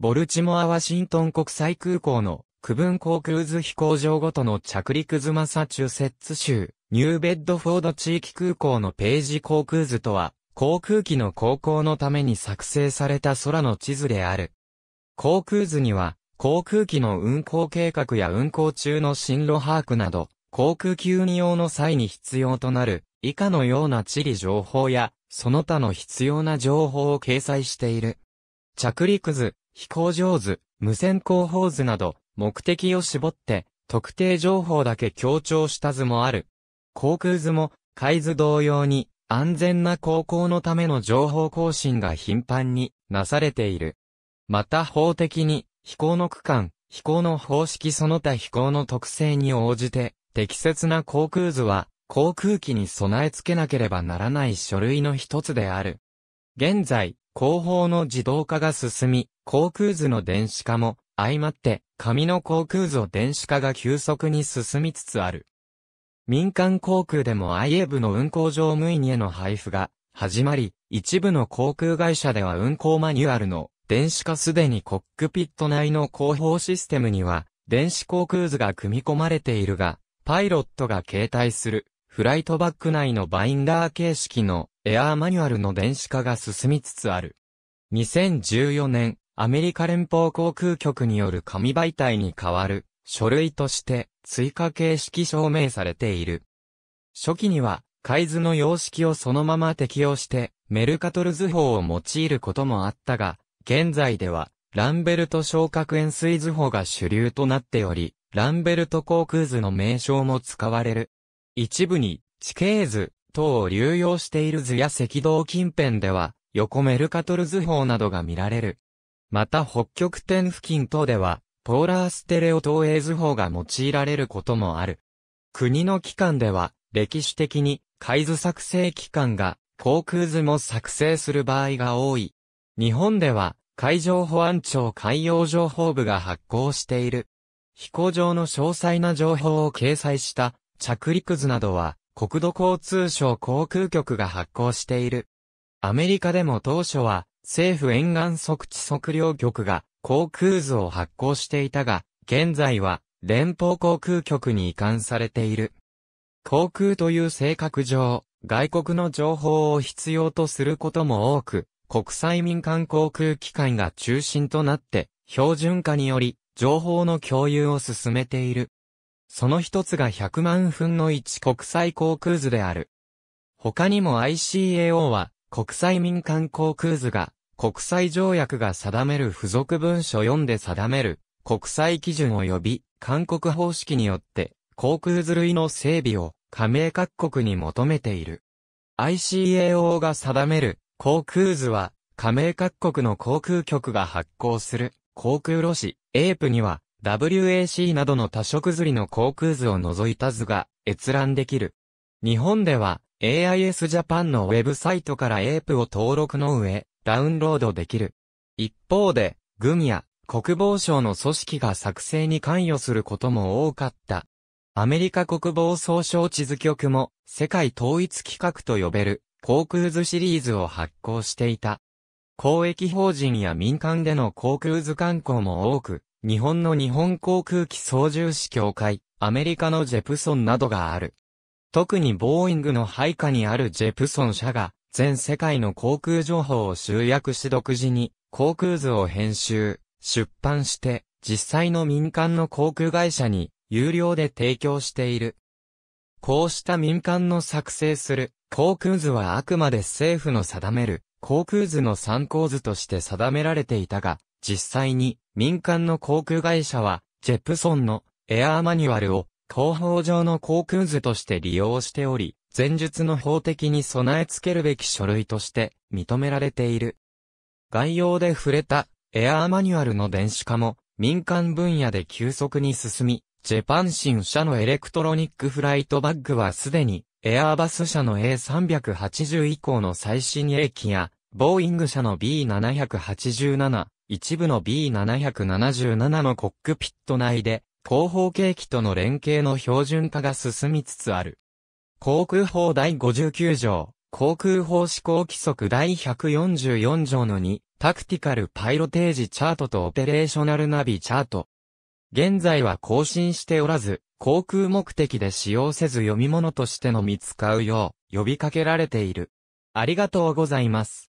ボルチモア・ワシントン国際空港の区分航空図飛行場ごとの着陸図マサチューセッツ州、ニューベッドフォード地域空港のページ航空図とは、航空機の航行のために作成された空の地図である。航空図には、航空機の運航計画や運航中の進路把握など、航空機運用の際に必要となる、以下のような地理情報や、その他の必要な情報を掲載している。着陸図、飛行上図、無線広報図など、目的を絞って、特定情報だけ強調した図もある。航空図も、海図同様に、安全な航行のための情報更新が頻繁になされている。また法的に、飛行の区間、飛行の方式その他飛行の特性に応じて、適切な航空図は、航空機に備え付けなければならない書類の一つである。現在、後方の自動化が進み、航空図の電子化も相まって紙の航空図を電子化が急速に進みつつある。民間航空でも IA 部の運航乗務員への配布が始まり、一部の航空会社では運航マニュアルの電子化すでにコックピット内の後方システムには電子航空図が組み込まれているが、パイロットが携帯するフライトバック内のバインダー形式のエアーマニュアルの電子化が進みつつある。2014年、アメリカ連邦航空局による紙媒体に代わる書類として追加形式証明されている。初期には、海図の様式をそのまま適用して、メルカトル図法を用いることもあったが、現在では、ランベルト昇格円錐図法が主流となっており、ランベルト航空図の名称も使われる一部に地形図等を流用している図や赤道近辺では横メルカトル図法などが見られる。また北極点付近等ではポーラーステレオ投影図法が用いられることもある。国の機関では歴史的に海図作成機関が航空図も作成する場合が多い。日本では海上保安庁海洋情報部が発行している。飛行場の詳細な情報を掲載した着陸図などは国土交通省航空局が発行している。アメリカでも当初は政府沿岸測地測量局が航空図を発行していたが、現在は連邦航空局に移管されている。航空という性格上、外国の情報を必要とすることも多く、国際民間航空機関が中心となって、標準化により、情報の共有を進めている。その一つが100万分の1国際航空図である。他にも ICAO は国際民間航空図が国際条約が定める付属文書4で定める国際基準及び韓国方式によって航空図類の整備を加盟各国に求めている。ICAO が定める航空図は加盟各国の航空局が発行する航空路紙 a p には WAC などの多色釣りの航空図を除いた図が閲覧できる。日本では AIS ジャパンのウェブサイトからエープを登録の上、ダウンロードできる。一方で、軍や国防省の組織が作成に関与することも多かった。アメリカ国防総省地図局も世界統一規格と呼べる航空図シリーズを発行していた。公益法人や民間での航空図観光も多く日本の日本航空機操縦士協会、アメリカのジェプソンなどがある。特にボーイングの配下にあるジェプソン社が、全世界の航空情報を集約し独自に、航空図を編集、出版して、実際の民間の航空会社に、有料で提供している。こうした民間の作成する航空図はあくまで政府の定める航空図の参考図として定められていたが、実際に民間の航空会社は、ジェプソンのエアーマニュアルを広報上の航空図として利用しており、前述の法的に備え付けるべき書類として認められている。概要で触れたエアーマニュアルの電子化も民間分野で急速に進み、ジェパン新社のエレクトロニックフライトバッグはすでにエアーバス社の A380 以降の最新鋭機や、ボーイング社の B787、一部の B777 のコックピット内で、後方景気との連携の標準化が進みつつある。航空法第59条、航空法施行規則第144条の2、タクティカルパイロテージチャートとオペレーショナルナビチャート。現在は更新しておらず、航空目的で使用せず読み物としてのみ使うよう呼びかけられている。ありがとうございます。